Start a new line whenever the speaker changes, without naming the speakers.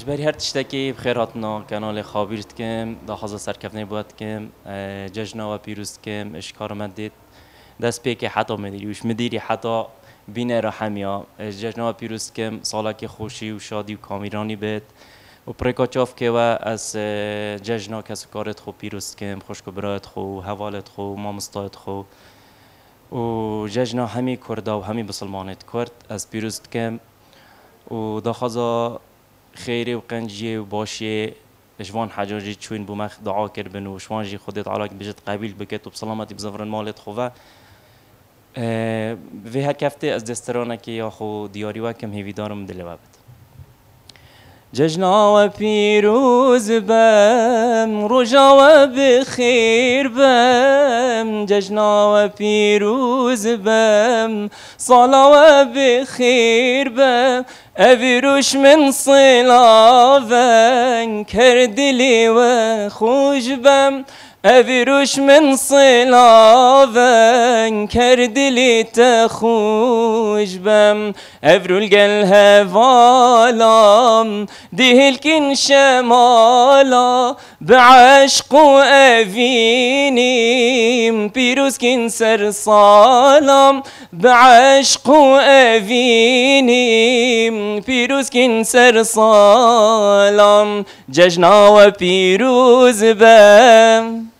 برای هر تشتکی بخیر هاتنا کانال خابیرت کم دا خواست نی بود کم ججنا و پیروز کم اشکار من دید دست پی که حتا وش مدیری حتا بین رحمیا ججنا و پیروز کم سالا که خوشی و شادی و کامیرانی بید و پریکا چاف که و از ججنا که کارت خو پیروست کم خوشکو برایت خو حوالت خو مامستایت خو و ججنا همی کرد و همی بسلمانت کرد از پیروست کم و خیر و قنجی و باشی جوان حجاجی چوین بو مخ دعا کرد و شوان جی خودت علاک بجت قبیل بکت و بسلامتی بزفرن مالت خواه وی هر کفته از دسترانه که یا خو دیاری و کم هیوی دارم بد
ججنا و پیروز بم رجا و بخیر بم ججنا و پیروز بم صلا و بخیر بم ابروش من صلاوان کردلی و خوشبم ابروش من صلاة صلاوان کردلی تخوشبم ابرول گل ديه دیهلکین شمالا بعشق أفينيم بيروس كنسر صالم بعشق أفينيم بيروس كنسر صالم ججنا و بام